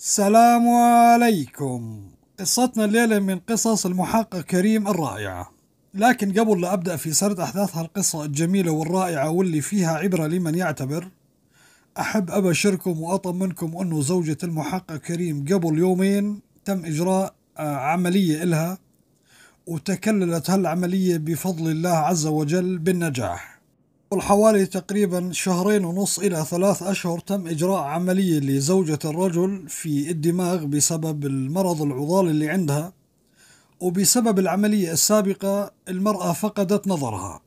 السلام عليكم قصتنا الليلة من قصص المحقق كريم الرائعة لكن قبل لا أبدأ في سرد أحداث هالقصة الجميلة والرائعة واللي فيها عبرة لمن يعتبر أحب أبشركم وأطمنكم أنه زوجة المحقق كريم قبل يومين تم إجراء آه، عملية إلها وتكللت هالعملية بفضل الله عز وجل بالنجاح قبل حوالي تقريبا شهرين ونص إلى ثلاث أشهر تم إجراء عملية لزوجة الرجل في الدماغ بسبب المرض العضال اللي عندها وبسبب العملية السابقة المرأة فقدت نظرها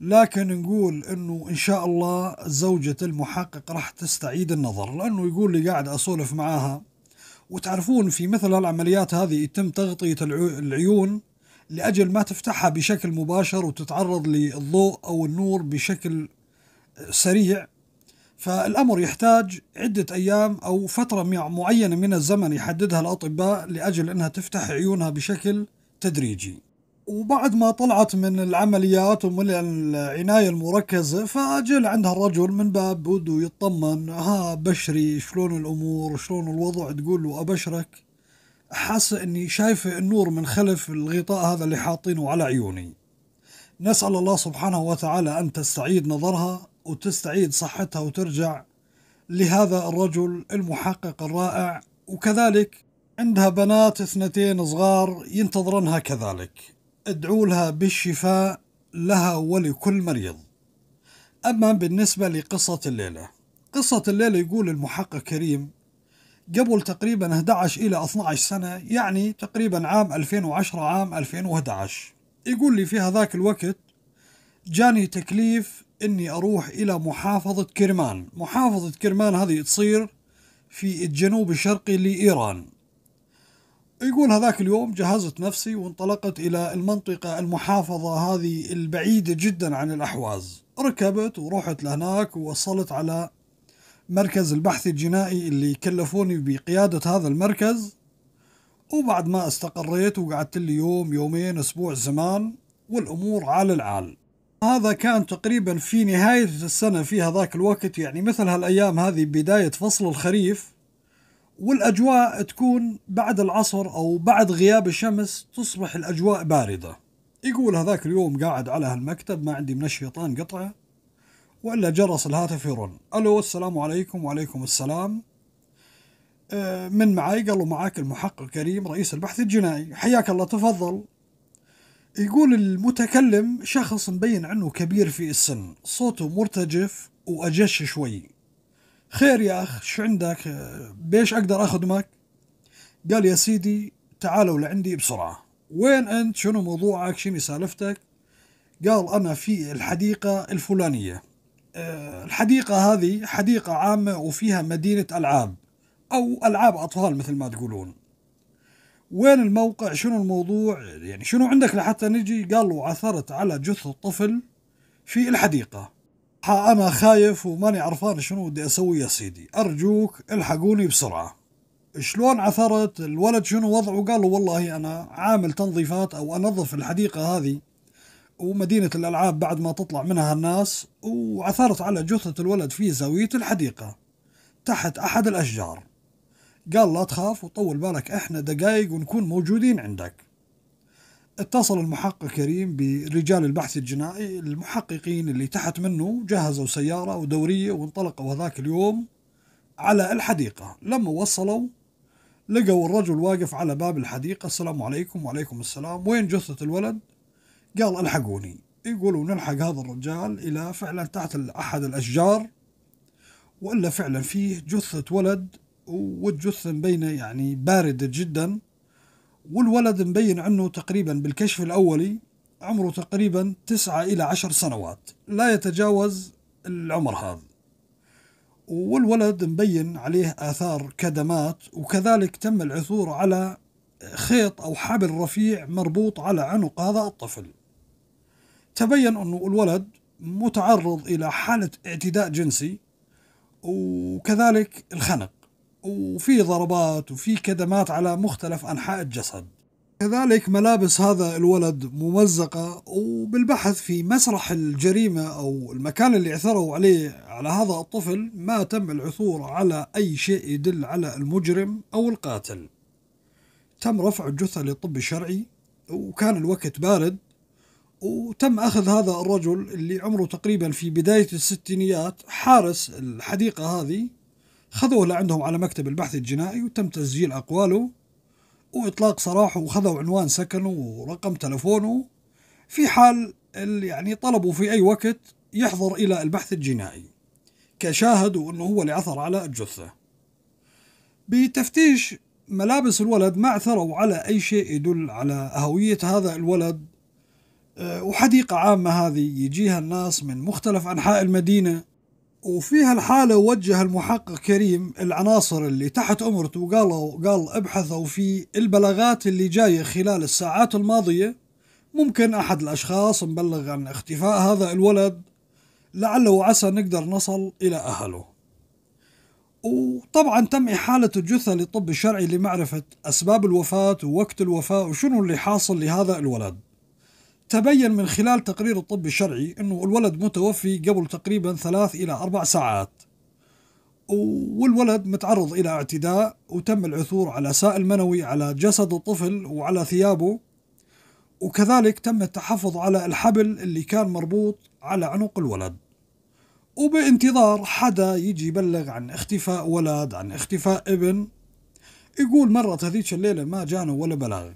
لكن نقول انه ان شاء الله زوجة المحقق راح تستعيد النظر لانه يقول لي قاعد اسولف معاها وتعرفون في مثل العمليات هذه يتم تغطية العيون لأجل ما تفتحها بشكل مباشر وتتعرض للضوء أو النور بشكل سريع فالأمر يحتاج عدة أيام أو فترة معينة من الزمن يحددها الأطباء لأجل أنها تفتح عيونها بشكل تدريجي وبعد ما طلعت من العمليات ومن العناية المركزة فأجل عندها الرجل من باب بده يطمن ها بشري شلون الأمور شلون الوضع تقول له أبشرك حاسة أني شايفة النور من خلف الغطاء هذا اللي حاطينه على عيوني نسأل الله سبحانه وتعالى أن تستعيد نظرها وتستعيد صحتها وترجع لهذا الرجل المحقق الرائع وكذلك عندها بنات اثنتين صغار ينتظرنها كذلك ادعو لها بالشفاء لها ولكل مريض أما بالنسبة لقصة الليلة قصة الليلة يقول المحقق كريم قبل تقريبا 11 إلى 12 سنة يعني تقريبا عام 2010 عام 2011 يقول لي في هذاك الوقت جاني تكليف أني أروح إلى محافظة كرمان محافظة كرمان هذه تصير في الجنوب الشرقي لإيران يقول هذاك اليوم جهزت نفسي وانطلقت إلى المنطقة المحافظة هذه البعيدة جدا عن الأحواز ركبت ورحت لهناك ووصلت على مركز البحث الجنائي اللي كلفوني بقيادة هذا المركز وبعد ما استقريت وقعدت لي يوم يومين أسبوع زمان والأمور على العال هذا كان تقريبا في نهاية السنة في هذاك الوقت يعني مثل هالأيام هذه بداية فصل الخريف والأجواء تكون بعد العصر أو بعد غياب الشمس تصبح الأجواء باردة يقول هذاك اليوم قاعد على هالمكتب ما عندي من الشيطان قطعه وإلا جرس الهاتف يرن ألو السلام عليكم وعليكم السلام آه، من معاي قالوا معاك المحقق كريم رئيس البحث الجنائي حياك الله تفضل يقول المتكلم شخص مبين عنه كبير في السن صوته مرتجف وأجش شوي خير يا أخ شو عندك آه، بيش أقدر أخدمك قال يا سيدي تعالوا لعندي بسرعة وين أنت شنو موضوعك شنو سالفتك قال أنا في الحديقة الفلانية الحديقة هذه حديقة عامة وفيها مدينة ألعاب أو ألعاب أطفال مثل ما تقولون وين الموقع شنو الموضوع يعني شنو عندك لحتى نجي قالوا عثرت على جثة طفل في الحديقة أنا خايف وماني عرفان شنو بدي أسوي يا سيدي أرجوك الحقوني بسرعة شلون عثرت الولد شنو وضعه قالوا والله أنا عامل تنظيفات أو أنظف الحديقة هذه ومدينة الألعاب بعد ما تطلع منها الناس وعثرت على جثة الولد في زاوية الحديقة تحت أحد الأشجار قال لا تخاف وطول بالك إحنا دقايق ونكون موجودين عندك اتصل المحقق كريم برجال البحث الجنائي المحققين اللي تحت منه جهزوا سيارة ودورية وانطلقوا هذاك اليوم على الحديقة لما وصلوا لقوا الرجل واقف على باب الحديقة السلام عليكم وعليكم السلام وين جثة الولد قال الحقوني يقولوا نلحق هذا الرجال الى فعلا تحت احد الاشجار والا فعلا فيه جثه ولد والجثه مبينه يعني بارده جدا والولد مبين عنه تقريبا بالكشف الاولي عمره تقريبا تسعة إلى عشر سنوات لا يتجاوز العمر هذا والولد مبين عليه آثار كدمات وكذلك تم العثور على خيط أو حبل رفيع مربوط على عنق هذا الطفل تبين أنه الولد متعرض إلى حالة اعتداء جنسي وكذلك الخنق وفي ضربات وفي كدمات على مختلف أنحاء الجسد كذلك ملابس هذا الولد ممزقة وبالبحث في مسرح الجريمة أو المكان اللي عثروا عليه على هذا الطفل ما تم العثور على أي شيء يدل على المجرم أو القاتل تم رفع الجثة للطب الشرعي وكان الوقت بارد وتم أخذ هذا الرجل اللي عمره تقريبا في بداية الستينيات حارس الحديقة هذه خذوه لعندهم على مكتب البحث الجنائي وتم تسجيل أقواله وإطلاق سراحه وخذوا عنوان سكنه ورقم تلفونه في حال يعني طلبوا في أي وقت يحضر إلى البحث الجنائي كشاهد وأنه هو اللي عثر على الجثة بتفتيش ملابس الولد ما عثروا على أي شيء يدل على هوية هذا الولد آه، وحديقة عامة هذه يجيها الناس من مختلف أنحاء المدينة وفي هالحالة وجه المحقق كريم العناصر اللي تحت أمرته وقالوا قال ابحثوا في البلاغات اللي جاية خلال الساعات الماضية ممكن أحد الأشخاص مبلغ عن اختفاء هذا الولد لعل وعسى نقدر نصل إلى أهله وطبعا تم إحالة الجثة للطب الشرعي لمعرفة أسباب الوفاة ووقت الوفاة وشنو اللي حاصل لهذا الولد تبين من خلال تقرير الطب الشرعي أنه الولد متوفي قبل تقريبا ثلاث إلى أربع ساعات والولد متعرض إلى اعتداء وتم العثور على سائل منوي على جسد الطفل وعلى ثيابه وكذلك تم التحفظ على الحبل اللي كان مربوط على عنق الولد وبانتظار حدا يجي يبلغ عن اختفاء ولد عن اختفاء ابن يقول مرت هذيك الليلة ما جانا ولا بلاغ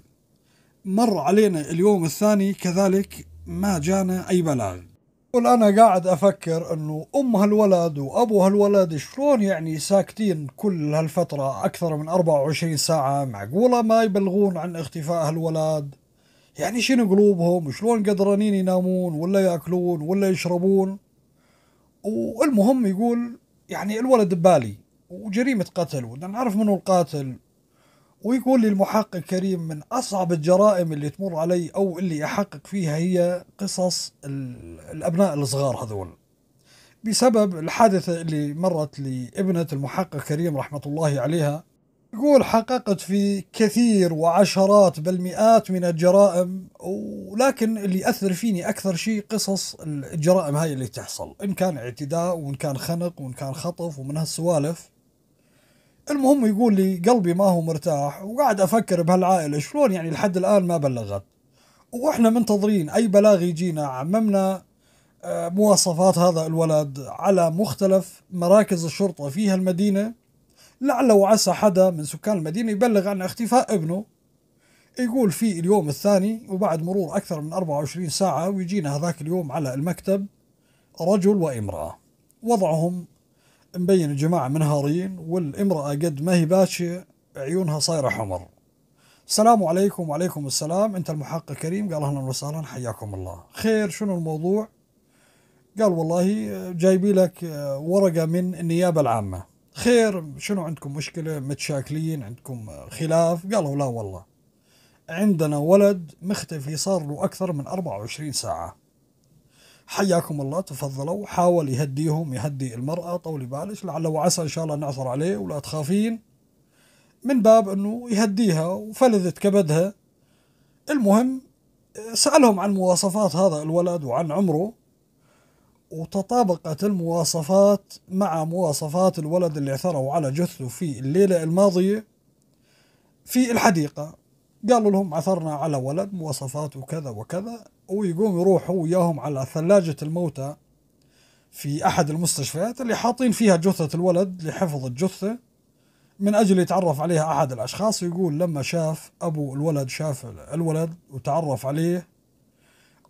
مر علينا اليوم الثاني كذلك ما جانا أي بلاغ أنا قاعد أفكر أنه أم هالولد وأبو هالولد شلون يعني ساكتين كل هالفترة أكثر من 24 ساعة معقولة ما يبلغون عن اختفاء هالولد يعني شنو قلوبهم وشلون قدرانين ينامون ولا ياكلون ولا يشربون والمهم يقول يعني الولد ببالي وجريمة قتل ودنا نعرف منو القاتل ويقول لي المحقق كريم من أصعب الجرائم اللي تمر علي أو اللي أحقق فيها هي قصص الأبناء الصغار هذول بسبب الحادثة اللي مرت لابنة المحقق كريم رحمة الله عليها يقول حققت في كثير وعشرات بل مئات من الجرائم ولكن اللي أثر فيني أكثر شيء قصص الجرائم هاي اللي تحصل إن كان اعتداء وإن كان خنق وإن كان خطف ومن هالسوالف المهم يقول لي قلبي ما هو مرتاح وقاعد افكر بهالعائله شلون يعني لحد الان ما بلغت واحنا منتظرين اي بلاغ يجينا عممنا آه، مواصفات هذا الولد على مختلف مراكز الشرطه في هالمدينه لعل وعسى حدا من سكان المدينه يبلغ عن اختفاء ابنه يقول في اليوم الثاني وبعد مرور اكثر من 24 ساعه ويجينا هذاك اليوم على المكتب رجل وامراه وضعهم مبين الجماعة منهارين والامرأة قد ما هي باشية عيونها صايرة حمر السلام عليكم وعليكم السلام انت المحقق كريم قال اهلا وسهلا حياكم الله خير شنو الموضوع قال والله جايبي لك ورقة من النيابة العامة خير شنو عندكم مشكلة متشاكلين عندكم خلاف قالوا لا والله عندنا ولد مختفي صار له أكثر من 24 ساعة حياكم الله تفضلوا حاول يهديهم يهدي المرأة طولي بالك لعل وعسى إن شاء الله نعثر عليه ولا تخافين من باب أنه يهديها وفلذت كبدها المهم سألهم عن مواصفات هذا الولد وعن عمره وتطابقت المواصفات مع مواصفات الولد اللي عثروا على جثته في الليلة الماضية في الحديقة قالوا لهم عثرنا على ولد مواصفاته كذا وكذا ويقوم يروح هو وياهم على ثلاجة الموتى في أحد المستشفيات اللي حاطين فيها جثة الولد لحفظ الجثة من أجل يتعرف عليها أحد الأشخاص يقول لما شاف أبو الولد شاف الولد وتعرف عليه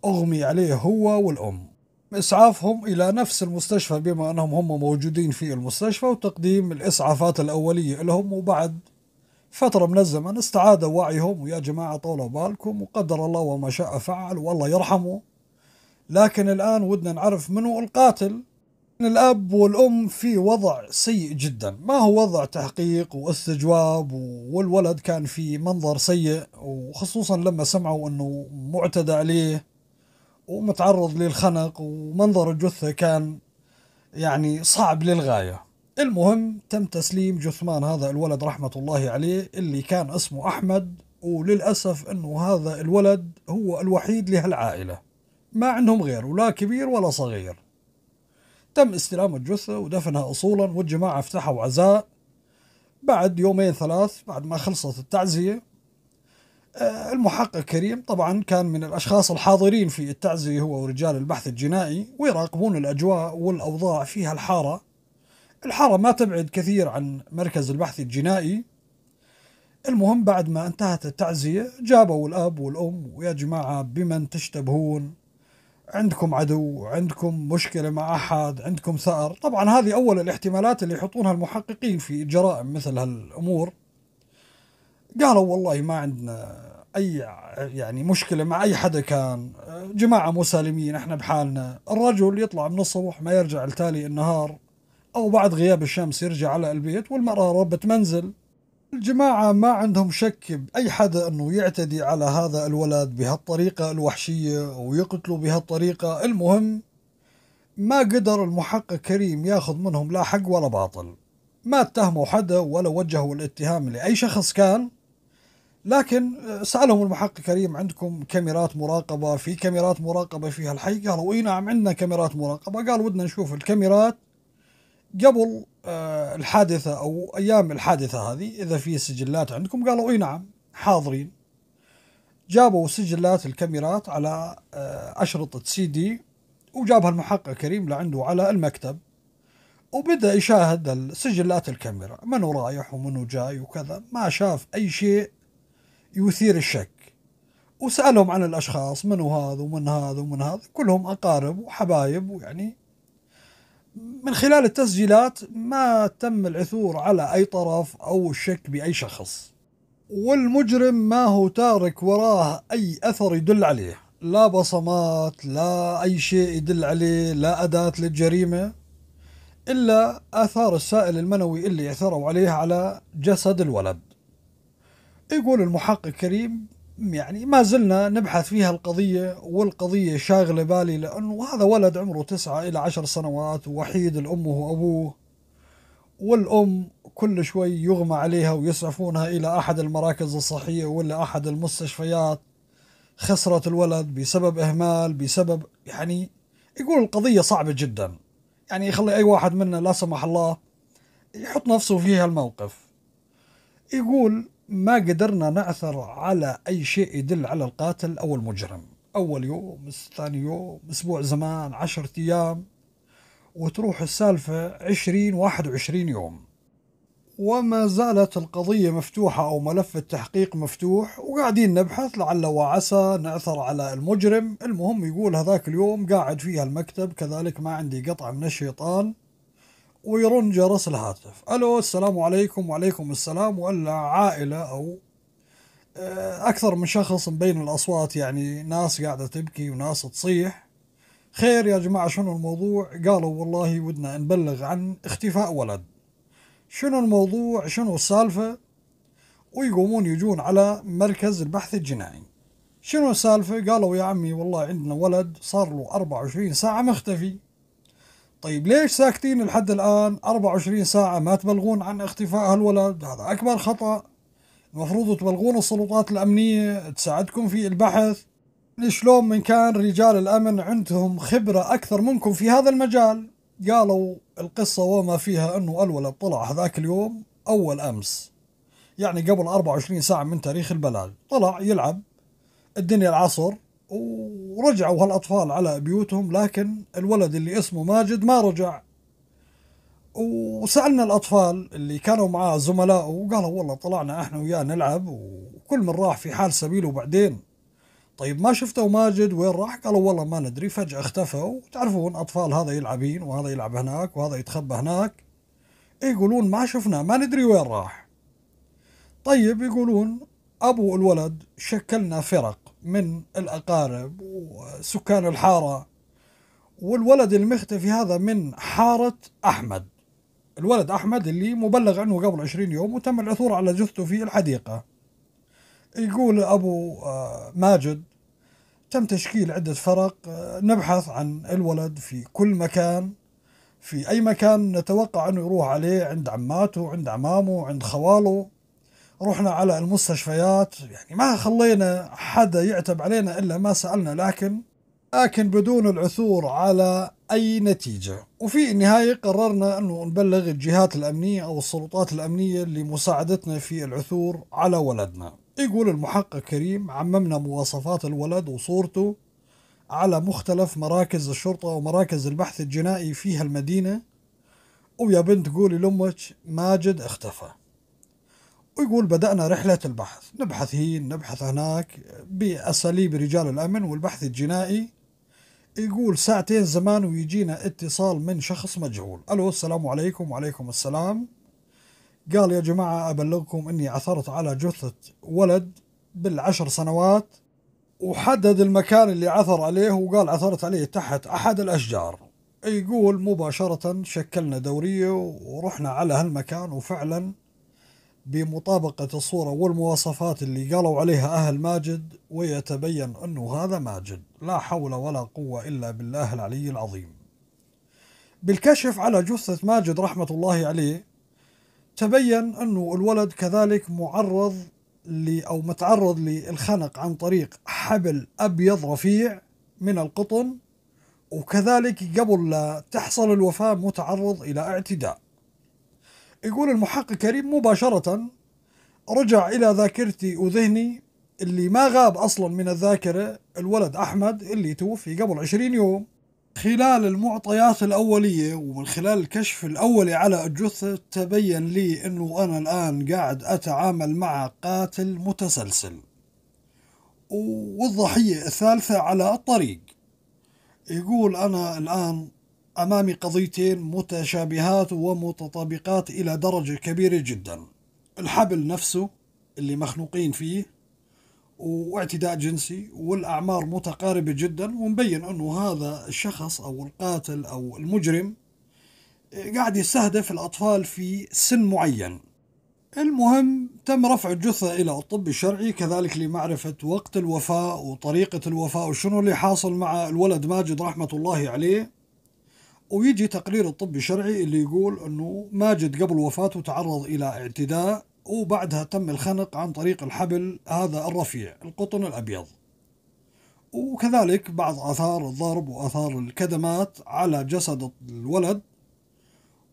أغمي عليه هو والأم إسعافهم إلى نفس المستشفى بما أنهم هم موجودين في المستشفى وتقديم الإسعافات الأولية لهم وبعد فترة من الزمن استعاد وعيهم ويا جماعة طولوا بالكم وقدر الله وما شاء فعل والله يرحمه لكن الآن ودنا نعرف منو القاتل الأب والأم في وضع سيء جدا ما هو وضع تحقيق واستجواب والولد كان في منظر سيء وخصوصا لما سمعوا أنه معتدى عليه ومتعرض للخنق ومنظر الجثة كان يعني صعب للغاية المهم تم تسليم جثمان هذا الولد رحمة الله عليه اللي كان اسمه أحمد وللأسف أنه هذا الولد هو الوحيد لهالعائلة ما عندهم غيره لا كبير ولا صغير تم استلام الجثة ودفنها أصولا والجماعة افتحوا عزاء بعد يومين ثلاث بعد ما خلصت التعزية آه، المحقق كريم طبعا كان من الأشخاص الحاضرين في التعزية هو ورجال البحث الجنائي ويراقبون الأجواء والأوضاع فيها الحارة الحارة ما تبعد كثير عن مركز البحث الجنائي المهم بعد ما انتهت التعزية جابوا الأب والأم ويا جماعة بمن تشتبهون عندكم عدو عندكم مشكلة مع أحد عندكم ثأر طبعا هذه أول الاحتمالات اللي يحطونها المحققين في جرائم مثل هالأمور قالوا والله ما عندنا أي يعني مشكلة مع أي حدا كان جماعة مسالمين احنا بحالنا الرجل يطلع من الصبح ما يرجع لتالي النهار أو بعد غياب الشمس يرجع على البيت والمرأة ربة منزل الجماعة ما عندهم شك بأي حدا أنه يعتدي على هذا الولد بهالطريقة الوحشية ويقتلوا بهالطريقة المهم ما قدر المحقق كريم ياخذ منهم لا حق ولا باطل ما اتهموا حدا ولا وجهوا الاتهام لأي شخص كان لكن آه، سألهم المحقق كريم عندكم كاميرات مراقبة في كاميرات مراقبة في هالحي قالوا إي نعم عندنا كاميرات مراقبة قال ودنا نشوف الكاميرات قبل آه، الحادثة أو أيام الحادثة هذه إذا في سجلات عندكم قالوا إي نعم حاضرين جابوا سجلات الكاميرات على آه، أشرطة سي دي وجابها المحقق كريم لعنده على المكتب وبدأ يشاهد سجلات الكاميرا منو رايح ومنو جاي وكذا ما شاف أي شيء يثير الشك وسألهم عن الأشخاص منو هذا ومن هذا ومن هذا كلهم أقارب وحبايب ويعني من خلال التسجيلات ما تم العثور على أي طرف أو الشك بأي شخص والمجرم ما هو تارك وراه أي أثر يدل عليه لا بصمات لا أي شيء يدل عليه لا أداة للجريمة إلا آثار السائل المنوي اللي عثروا عليه على جسد الولد يقول المحقق كريم يعني ما زلنا نبحث فيها القضية والقضية شاغلة بالي لأنه هذا ولد عمره تسعة إلى عشر سنوات وحيد الأم وأبوه والأم كل شوي يغمى عليها ويسعفونها إلى أحد المراكز الصحية ولا أحد المستشفيات خسرت الولد بسبب إهمال بسبب يعني يقول القضية صعبة جدا يعني يخلي أي واحد منا لا سمح الله يحط نفسه في هالموقف يقول ما قدرنا نعثر على أي شيء يدل على القاتل أو المجرم أول يوم ثاني يوم أسبوع زمان عشرة أيام وتروح السالفة عشرين واحد وعشرين يوم وما زالت القضية مفتوحة أو ملف التحقيق مفتوح وقاعدين نبحث لعل وعسى نعثر على المجرم المهم يقول هذاك اليوم قاعد فيها المكتب كذلك ما عندي قطع من الشيطان ويرن جرس الهاتف ألو السلام عليكم وعليكم السلام ولا عائلة أو آه، أكثر من شخص مبين الأصوات يعني ناس قاعدة تبكي وناس تصيح خير يا جماعة شنو الموضوع قالوا والله ودنا نبلغ عن اختفاء ولد شنو الموضوع شنو السالفة ويقومون يجون على مركز البحث الجنائي شنو السالفة قالوا يا عمي والله عندنا ولد صار له 24 ساعة مختفي طيب ليش ساكتين لحد الآن 24 ساعة ما تبلغون عن اختفاء هالولد هذا أكبر خطأ المفروض تبلغون السلطات الأمنية تساعدكم في البحث شلون من كان رجال الأمن عندهم خبرة أكثر منكم في هذا المجال قالوا القصة وما فيها أنه الولد طلع هذاك اليوم أول أمس يعني قبل 24 ساعة من تاريخ البلاغ طلع يلعب الدنيا العصر ورجعوا هالأطفال على بيوتهم لكن الولد اللي اسمه ماجد ما رجع وسألنا الأطفال اللي كانوا معاه زملائه وقالوا والله طلعنا احنا وياه نلعب وكل من راح في حال سبيله وبعدين طيب ما شفتوا ماجد وين راح؟ قالوا والله ما ندري فجأة اختفى وتعرفون أطفال هذا يلعبين وهذا يلعب هناك وهذا يتخبى هناك يقولون ما شفناه ما ندري وين راح طيب يقولون أبو الولد شكلنا فرق من الأقارب وسكان الحارة والولد المختفي هذا من حارة أحمد الولد أحمد اللي مبلغ عنه قبل عشرين يوم وتم العثور على جثته في الحديقة يقول أبو آه، ماجد تم تشكيل عدة فرق آه، نبحث عن الولد في كل مكان في أي مكان نتوقع أنه يروح عليه عند عماته عند عمامه عند خواله رحنا على المستشفيات يعني ما خلينا حدا يعتب علينا إلا ما سألنا لكن لكن بدون العثور على أي نتيجة وفي النهاية قررنا أنه نبلغ الجهات الأمنية أو السلطات الأمنية لمساعدتنا في العثور على ولدنا يقول المحقق كريم عممنا مواصفات الولد وصورته على مختلف مراكز الشرطة ومراكز البحث الجنائي فيها المدينة ويا بنت قولي لأمك ماجد اختفى ويقول بدأنا رحلة البحث نبحث هين نبحث هناك بأساليب رجال الأمن والبحث الجنائي يقول ساعتين زمان ويجينا اتصال من شخص مجهول ألو السلام عليكم وعليكم السلام قال يا جماعة أبلغكم أني عثرت على جثة ولد بالعشر سنوات وحدد المكان اللي عثر عليه وقال عثرت عليه تحت أحد الأشجار يقول مباشرة شكلنا دورية ورحنا على هالمكان وفعلا بمطابقة الصورة والمواصفات اللي قالوا عليها أهل ماجد ويتبين أنه هذا ماجد لا حول ولا قوة إلا بالله العلي العظيم بالكشف على جثة ماجد رحمة الله عليه تبين أنه الولد كذلك معرض أو متعرض للخنق عن طريق حبل أبيض رفيع من القطن وكذلك قبل لا تحصل الوفاة متعرض إلى اعتداء يقول المحقق كريم مباشرة رجع إلى ذاكرتي وذهني اللي ما غاب أصلا من الذاكرة الولد أحمد اللي توفي قبل عشرين يوم خلال المعطيات الأولية ومن خلال الكشف الأولي على الجثة تبين لي أنه أنا الآن قاعد أتعامل مع قاتل متسلسل والضحية الثالثة على الطريق يقول أنا الآن أمام قضيتين متشابهات ومتطابقات إلى درجة كبيرة جدا الحبل نفسه اللي مخنوقين فيه واعتداء جنسي والأعمار متقاربة جدا ومبين أنه هذا الشخص أو القاتل أو المجرم آه، قاعد يستهدف الأطفال في سن معين المهم تم رفع الجثة إلى الطب الشرعي كذلك لمعرفة وقت الوفاة وطريقة الوفاة وشنو اللي حاصل مع الولد ماجد رحمة الله عليه ويجي تقرير الطب الشرعي اللي يقول انه ماجد قبل وفاته تعرض الى اعتداء وبعدها تم الخنق عن طريق الحبل هذا الرفيع القطن الابيض وكذلك بعض اثار الضرب واثار الكدمات على جسد الولد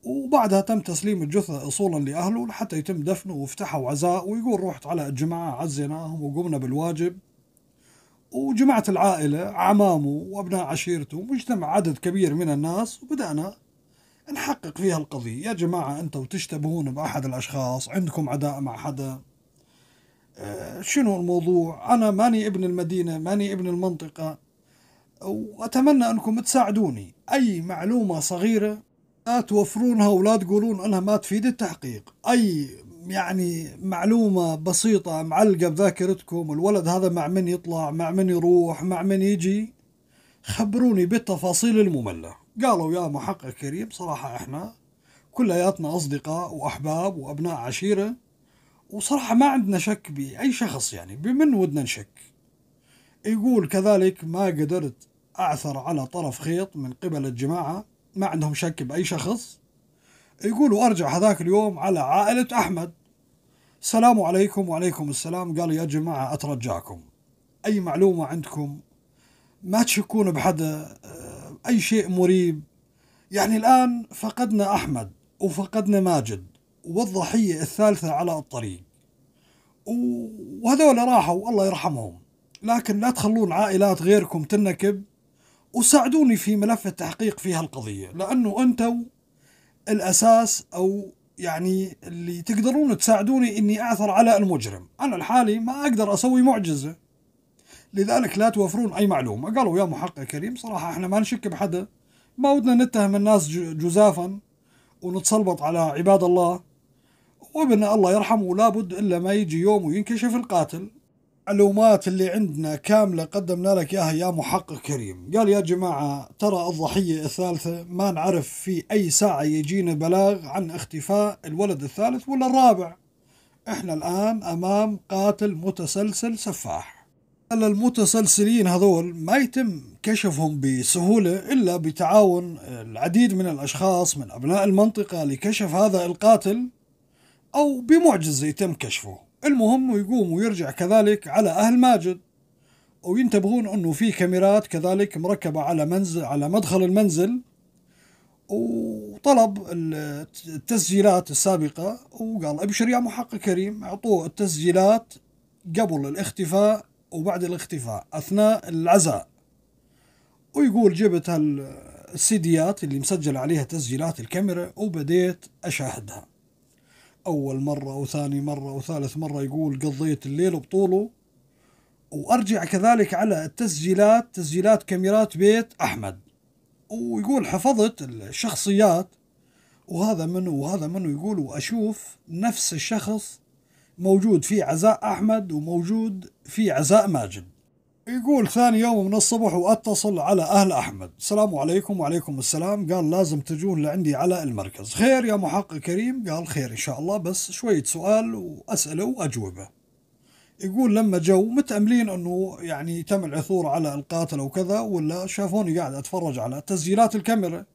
وبعدها تم تسليم الجثة أصولا لأهله حتى يتم دفنه وافتحوا عزاء ويقول رحت على الجماعة عزيناهم وقمنا بالواجب وجماعة العائلة عمامه وأبناء عشيرته مجتمع عدد كبير من الناس وبدأنا نحقق فيها القضية يا جماعة أنتم تشتبهون بأحد الأشخاص عندكم عداء مع حدا آه، شنو الموضوع أنا ماني ابن المدينة ماني ابن المنطقة وأتمنى أنكم تساعدوني أي معلومة صغيرة لا توفرونها ولا تقولون أنها ما تفيد التحقيق أي يعني معلومة بسيطة معلقة بذاكرتكم الولد هذا مع من يطلع مع من يروح مع من يجي خبروني بالتفاصيل المملة قالوا يا محقق كريم صراحة احنا كلياتنا أصدقاء وأحباب وأبناء عشيرة وصراحة ما عندنا شك بأي شخص يعني بمن ودنا نشك يقول كذلك ما قدرت أعثر على طرف خيط من قبل الجماعة ما عندهم شك بأي شخص يقولوا أرجع هذاك اليوم على عائلة أحمد السلام عليكم وعليكم السلام قال يا جماعة أترجاكم أي معلومة عندكم ما تشكون بحدا أي شيء مريب يعني الآن فقدنا أحمد وفقدنا ماجد والضحية الثالثة على الطريق وهذول راحوا الله يرحمهم لكن لا تخلون عائلات غيركم تنكب وساعدوني في ملف التحقيق في هالقضية لأنه أنتوا الأساس أو يعني اللي تقدرون تساعدوني إني أعثر على المجرم أنا لحالي ما أقدر أسوي معجزة لذلك لا توفرون أي معلومة قالوا يا محقق كريم صراحة إحنا ما نشك بحدا ما ودنا نتهم الناس جزافا ونتسلط على عباد الله وابن الله يرحمه لابد إلا ما يجي يوم وينكشف القاتل المعلومات اللي عندنا كاملة قدمنا لك إياها يا محقق كريم قال يا جماعة ترى الضحية الثالثة ما نعرف في أي ساعة يجينا بلاغ عن اختفاء الولد الثالث ولا الرابع إحنا الآن أمام قاتل متسلسل سفاح المتسلسلين هذول ما يتم كشفهم بسهولة إلا بتعاون العديد من الأشخاص من أبناء المنطقة لكشف هذا القاتل أو بمعجزة يتم كشفه المهم ويقوم ويرجع كذلك على أهل ماجد وينتبهون أنه في كاميرات كذلك مركبة على منزل على مدخل المنزل وطلب التسجيلات السابقة وقال ابشر يا محقق كريم اعطوه التسجيلات قبل الاختفاء وبعد الاختفاء أثناء العزاء ويقول جبت هالسيديات اللي مسجل عليها تسجيلات الكاميرا وبديت أشاهدها أول مرة وثاني مرة وثالث مرة يقول قضيت الليل بطوله وأرجع كذلك على التسجيلات تسجيلات كاميرات بيت أحمد ويقول حفظت الشخصيات وهذا منه وهذا منه يقول وأشوف نفس الشخص موجود في عزاء أحمد وموجود في عزاء ماجد يقول ثاني يوم من الصبح واتصل على اهل احمد السلام عليكم وعليكم السلام قال لازم تجون لعندي على المركز خير يا محقق كريم قال خير ان شاء الله بس شويه سؤال واساله واجوبه يقول لما جو متأملين انه يعني تم العثور على القاتل او كذا ولا شافوني قاعد اتفرج على تسجيلات الكاميرا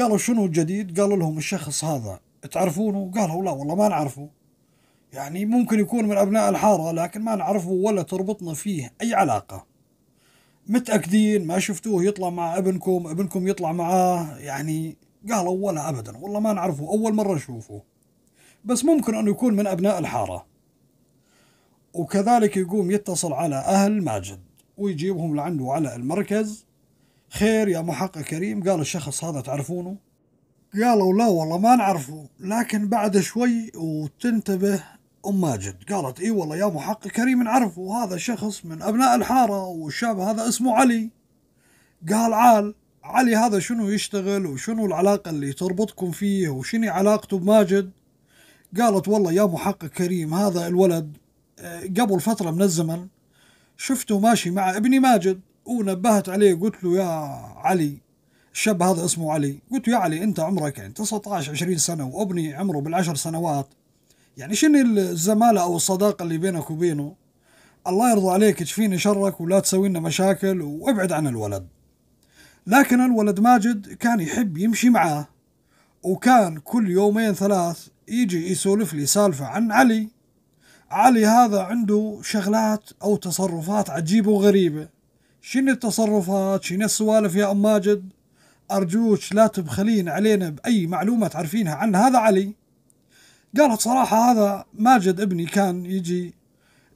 قالوا شنو الجديد؟ قالوا لهم الشخص هذا تعرفونه؟ قالوا لا والله ما نعرفه يعني ممكن يكون من أبناء الحارة لكن ما نعرفه ولا تربطنا فيه أي علاقة متأكدين ما شفتوه يطلع مع ابنكم ابنكم يطلع معاه يعني قالوا ولا أبدا والله ما نعرفه أول مرة نشوفه بس ممكن أنه يكون من أبناء الحارة وكذلك يقوم يتصل على أهل ماجد ويجيبهم لعنده على المركز خير يا محقق كريم قال الشخص هذا تعرفونه قالوا لا والله ما نعرفه لكن بعد شوي وتنتبه أم ماجد قالت إي والله يا محقق كريم نعرفه هذا شخص من أبناء الحارة والشاب هذا اسمه علي قال عال علي هذا شنو يشتغل وشنو العلاقة اللي تربطكم فيه وشنو علاقته بماجد قالت والله يا محقق كريم هذا الولد آه، قبل فترة من الزمن شفته ماشي مع ابني ماجد ونبهت عليه قلت له يا علي الشاب هذا اسمه علي قلت له يا علي انت عمرك يعني 19 20 سنه وابني عمره بالعشر سنوات يعني شنو الزمالة أو الصداقة اللي بينك وبينه الله يرضى عليك تشفيني شرك ولا تسوي لنا مشاكل وابعد عن الولد لكن الولد ماجد كان يحب يمشي معاه وكان كل يومين ثلاث يجي يسولف لي سالفة عن علي علي هذا عنده شغلات أو تصرفات عجيبة وغريبة شنو التصرفات شنو السوالف يا أم ماجد أرجوك لا تبخلين علينا بأي معلومة تعرفينها عن هذا علي قالت صراحة هذا ماجد ابني كان يجي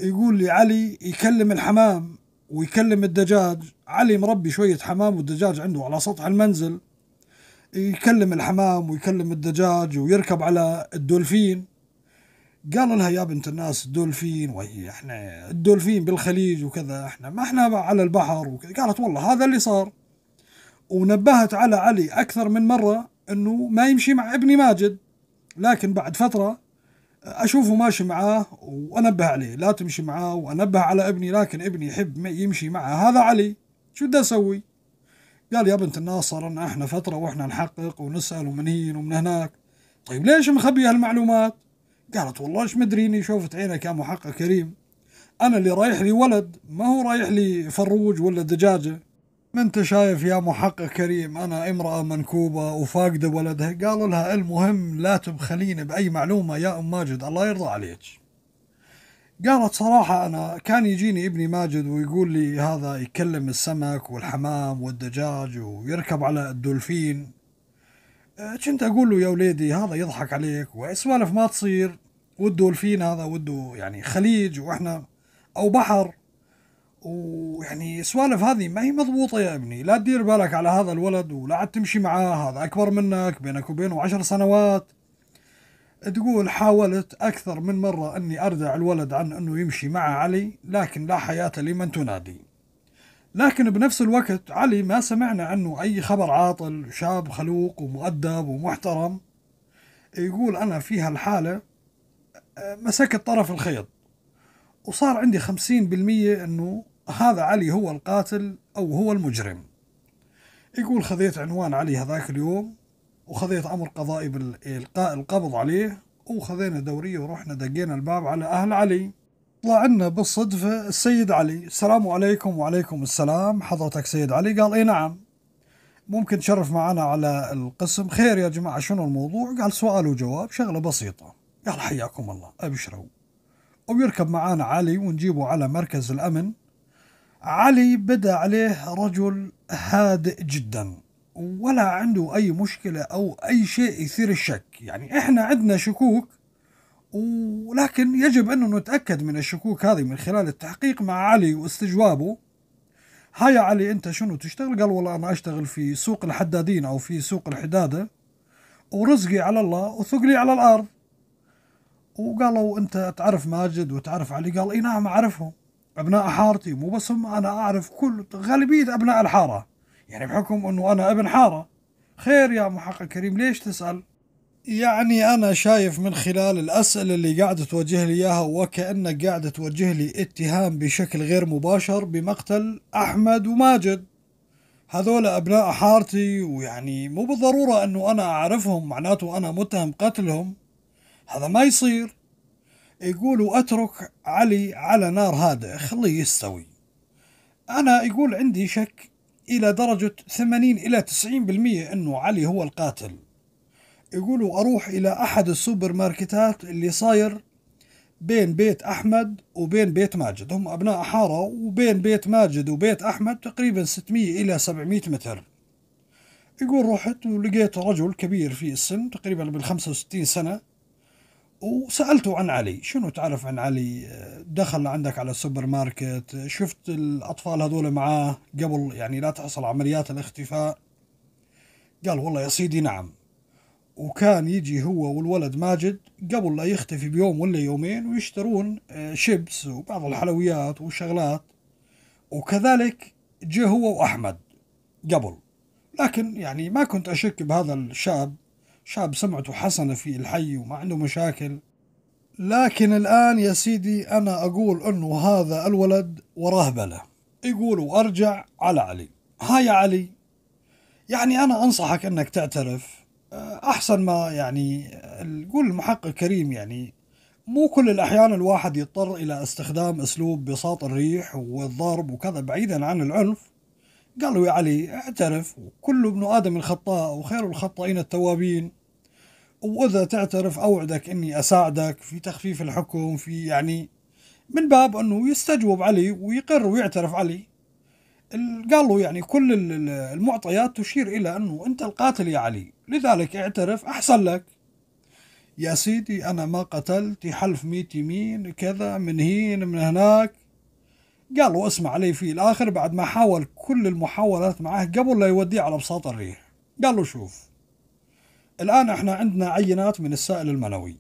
يقول لي علي يكلم الحمام ويكلم الدجاج علي مربي شوية حمام والدجاج عنده على سطح المنزل يكلم الحمام ويكلم الدجاج ويركب على الدولفين قال لها يا بنت الناس الدولفين وهي احنا الدولفين بالخليج وكذا احنا ما احنا على البحر وكذا قالت والله هذا اللي صار ونبهت على علي اكثر من مره انه ما يمشي مع ابني ماجد لكن بعد فتره اشوفه ماشي معاه وانبه عليه لا تمشي معاه وانبه على ابني لكن ابني يحب يمشي معه هذا علي شو بدي اسوي؟ قال يا بنت الناصر ان احنا فتره واحنا نحقق ونسال ومن هين ومن هناك طيب ليش مخبي هالمعلومات؟ قالت والله ايش مدريني شوفت عينك يا محقق كريم انا اللي رايح لي ولد ما هو رايح لي فروج ولا دجاجه ما انت شايف يا محقق كريم انا امرأة منكوبة وفاقدة ولدها قالوا لها المهم لا تبخليني بأي معلومة يا أم ماجد الله يرضى عليك قالت صراحة أنا كان يجيني ابني ماجد ويقول لي هذا يكلم السمك والحمام والدجاج ويركب على الدولفين أه، كنت أقول له يا وليدي هذا يضحك عليك وسوالف ما تصير والدولفين هذا وده يعني خليج وإحنا أو بحر ويعني سوالف هذه ما هي مضبوطه يا ابني لا تدير بالك على هذا الولد ولا عاد تمشي معاه هذا اكبر منك بينك وبينه عشر سنوات تقول حاولت اكثر من مره اني اردع الولد عن انه يمشي مع علي لكن لا حياه لمن تنادي لكن بنفس الوقت علي ما سمعنا عنه اي خبر عاطل شاب خلوق ومؤدب ومحترم يقول انا في هالحاله آه، مسكت طرف الخيط وصار عندي خمسين بالمية انه هذا علي هو القاتل أو هو المجرم يقول خذيت عنوان علي هذاك اليوم وخذيت أمر قضائي بالإلقاء القبض عليه وخذينا دورية ورحنا دقينا الباب على أهل علي طلع بالصدفة السيد علي السلام عليكم وعليكم السلام حضرتك سيد علي قال إيه نعم ممكن تشرف معنا على القسم خير يا جماعة شنو الموضوع قال سؤال وجواب شغلة بسيطة قال حياكم الله أبشروا ويركب معانا علي ونجيبه على مركز الأمن علي بدا عليه رجل هادئ جدا ولا عنده أي مشكلة أو أي شيء يثير الشك يعني إحنا عندنا شكوك ولكن يجب أنه نتأكد من الشكوك هذه من خلال التحقيق مع علي واستجوابه هاي علي أنت شنو تشتغل قال والله أنا أشتغل في سوق الحدادين أو في سوق الحدادة ورزقي على الله وثقلي على الأرض وقالوا أنت تعرف ماجد وتعرف علي قال إي نعم أعرفهم أبناء حارتي مو بس هم أنا أعرف كل غالبية أبناء الحارة يعني بحكم أنه أنا ابن حارة خير يا محقق كريم ليش تسأل؟ يعني أنا شايف من خلال الأسئلة اللي قاعد توجه لي إياها وكأنك قاعد توجه لي اتهام بشكل غير مباشر بمقتل أحمد وماجد هذول أبناء حارتي ويعني مو بالضرورة أنه أنا أعرفهم معناته أنا متهم قتلهم هذا ما يصير يقولوا اترك علي على نار هادئة خليه يستوي انا يقول عندي شك الى درجة 80 الى 90% انه علي هو القاتل يقولوا اروح الى احد السوبر ماركتات اللي صاير بين بيت احمد وبين بيت ماجد هم ابناء حاره وبين بيت ماجد وبيت احمد تقريبا 600 الى 700 متر يقول رحت ولقيت رجل كبير في السن تقريبا بال 65 سنه وسالته عن علي شنو تعرف عن علي دخل عندك على السوبر ماركت شفت الاطفال هذول معاه قبل يعني لا تحصل عمليات الاختفاء قال والله يا سيدي نعم وكان يجي هو والولد ماجد قبل لا يختفي بيوم ولا يومين ويشترون آه، شيبس وبعض الحلويات وشغلات وكذلك جه هو واحمد قبل لكن يعني ما كنت اشك بهذا الشاب شاب سمعته حسنة في الحي وما عنده مشاكل لكن الآن يا سيدي أنا أقول أنه هذا الولد وراه بلا يقول وأرجع على علي ها يا علي يعني أنا أنصحك أنك تعترف آه، أحسن ما يعني قول المحقق كريم يعني مو كل الأحيان الواحد يضطر إلى استخدام أسلوب بساط الريح والضرب وكذا بعيدا عن العنف قال له يا علي اعترف كل ابن آدم الخطاء وخير الخطائين التوابين وإذا تعترف أوعدك إني أساعدك في تخفيف الحكم في يعني من باب أنه يستجوب علي ويقر ويعترف علي قال له يعني كل المعطيات تشير إلى أنه أنت القاتل يا علي لذلك اعترف أحسن لك يا سيدي أنا ما قتلت حلف ميت يمين كذا من هين من هناك قالوا اسمع لي في الآخر بعد ما حاول كل المحاولات معه قبل لا يوديه على بساط الريح قال له شوف الآن احنا عندنا عينات من السائل المنوي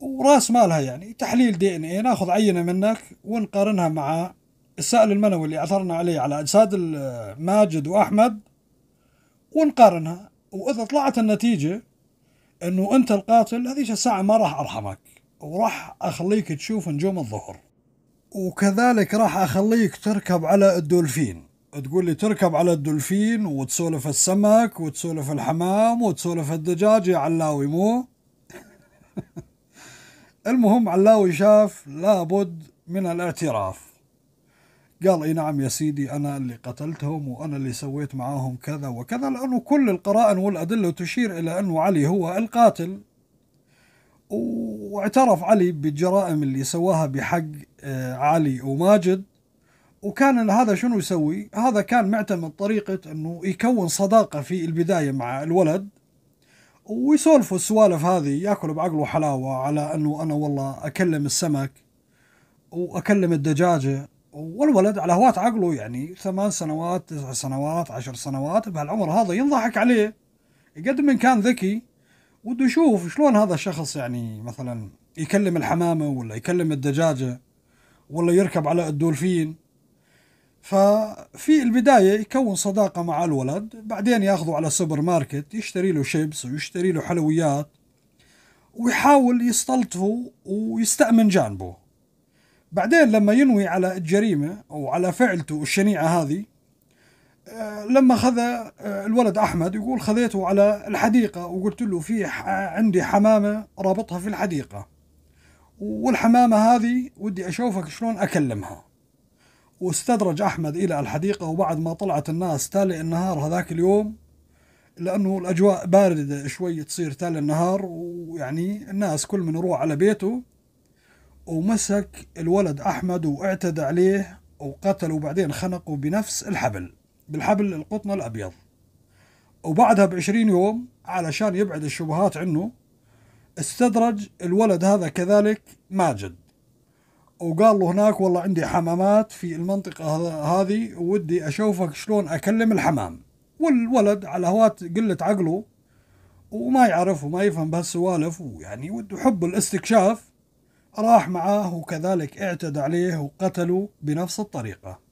وراس مالها يعني تحليل دي ان ايه ناخذ عينه منك ونقارنها مع السائل المنوي اللي عثرنا عليه على اجساد ماجد واحمد ونقارنها واذا طلعت النتيجه انه انت القاتل هذه الساعه ما راح ارحمك وراح اخليك تشوف نجوم الظهر وكذلك راح اخليك تركب على الدولفين تقول لي تركب على الدولفين وتسولف السمك وتسولف الحمام وتسولف الدجاج يا علاوي مو المهم علاوي شاف لابد من الاعتراف قال اي نعم يا سيدي انا اللي قتلتهم وانا اللي سويت معاهم كذا وكذا لانه كل القرائن والادله تشير الى انه علي هو القاتل واعترف علي بالجرائم اللي سواها بحق آه، علي وماجد وكان هذا شنو يسوي؟ هذا كان معتمد طريقة انه يكون صداقة في البداية مع الولد ويسولفوا السوالف هذه ياكلوا بعقله حلاوة على انه انا والله اكلم السمك واكلم الدجاجة والولد على هوات عقله يعني ثمان سنوات تسع سنوات عشر سنوات بهالعمر هذا ينضحك عليه قد من كان ذكي وده يشوف شلون هذا الشخص يعني مثلا يكلم الحمامة ولا يكلم الدجاجة ولا يركب على الدولفين ففي البداية يكون صداقة مع الولد بعدين ياخذه على السوبر ماركت يشتري له شيبس ويشتري له حلويات ويحاول يستلطفه ويستأمن جانبه بعدين لما ينوي على الجريمة أو على فعلته الشنيعة هذه آه، لما خذ آه، الولد احمد يقول خذيته على الحديقه وقلت له في عندي حمامه رابطها في الحديقه والحمامه هذه ودي اشوفك شلون اكلمها واستدرج احمد الى الحديقه وبعد ما طلعت الناس تالي النهار هذاك اليوم لانه الاجواء بارده شوي تصير تالي النهار ويعني الناس كل من يروح على بيته ومسك الولد احمد واعتدى عليه وقتله وبعدين خنقه بنفس الحبل بالحبل القطن الأبيض وبعدها بعشرين يوم علشان يبعد الشبهات عنه استدرج الولد هذا كذلك ماجد وقال له هناك والله عندي حمامات في المنطقة هذه ودي أشوفك شلون أكلم الحمام والولد على هوات قلة عقله وما يعرف وما يفهم بهالسوالف ويعني وده حب الاستكشاف راح معاه وكذلك اعتدى عليه وقتله بنفس الطريقه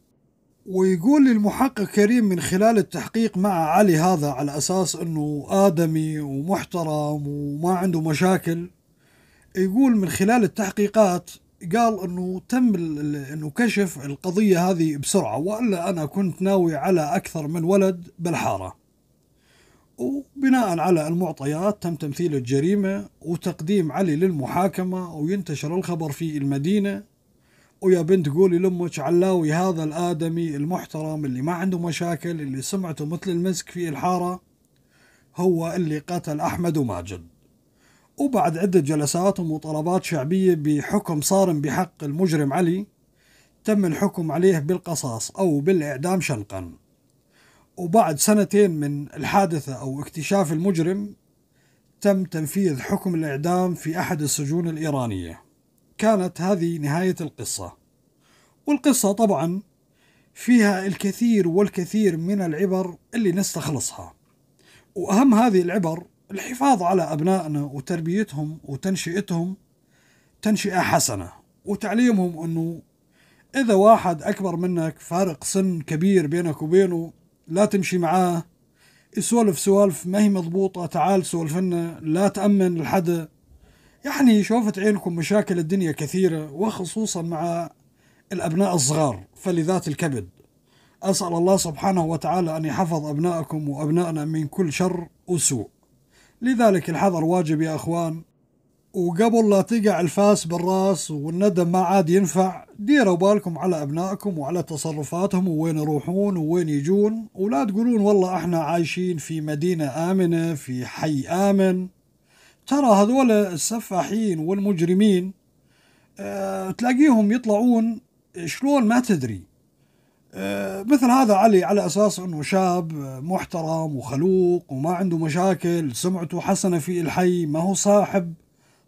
ويقول المحقق كريم من خلال التحقيق مع علي هذا على أساس أنه آدمي ومحترم وما عنده مشاكل يقول من خلال التحقيقات قال انه تم انه كشف القضيه هذه بسرعه والا انا كنت ناوي على اكثر من ولد بالحاره. وبناء على المعطيات تم تمثيل الجريمه وتقديم علي للمحاكمه وينتشر الخبر في المدينه ويا بنت قولي لامك علاوي هذا الادمي المحترم اللي ما عنده مشاكل اللي سمعته مثل المسك في الحاره هو اللي قتل احمد وماجد وبعد عدة جلسات ومطالبات شعبية بحكم صارم بحق المجرم علي تم الحكم عليه بالقصاص أو بالإعدام شنقا وبعد سنتين من الحادثة أو اكتشاف المجرم تم تنفيذ حكم الإعدام في أحد السجون الإيرانية كانت هذه نهاية القصة والقصة طبعا فيها الكثير والكثير من العبر اللي نستخلصها وأهم هذه العبر الحفاظ على أبنائنا وتربيتهم وتنشئتهم تنشئة حسنة وتعليمهم أنه إذا واحد أكبر منك فارق سن كبير بينك وبينه لا تمشي معاه يسولف سوالف ما هي مضبوطة تعال سولف لنا لا تأمن لحدا يعني شوفت عينكم مشاكل الدنيا كثيرة وخصوصا مع الأبناء الصغار فلذات الكبد أسأل الله سبحانه وتعالى أن يحفظ أبنائكم وأبنائنا من كل شر وسوء لذلك الحذر واجب يا أخوان وقبل لا تقع الفاس بالراس والندم ما عاد ينفع ديروا بالكم على أبنائكم وعلى تصرفاتهم ووين يروحون ووين يجون ولا تقولون والله احنا عايشين في مدينة آمنة في حي آمن ترى هذول السفاحين والمجرمين أه تلاقيهم يطلعون شلون ما تدري أه مثل هذا علي على اساس انه شاب محترم وخلوق وما عنده مشاكل سمعته حسنه في الحي ما هو صاحب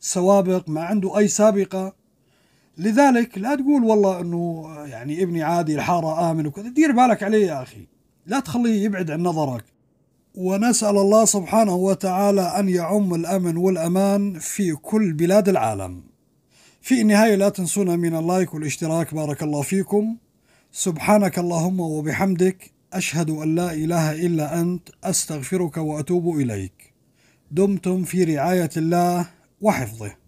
سوابق ما عنده اي سابقه لذلك لا تقول والله انه آه، يعني ابني عادي الحاره امن وكذا دير بالك عليه يا اخي لا تخليه يبعد عن نظرك ونسأل الله سبحانه وتعالى أن يعم الأمن والأمان في كل بلاد العالم في النهاية لا تنسونا من اللايك والاشتراك بارك الله فيكم سبحانك اللهم وبحمدك أشهد أن لا إله إلا أنت أستغفرك وأتوب إليك دمتم في رعاية الله وحفظه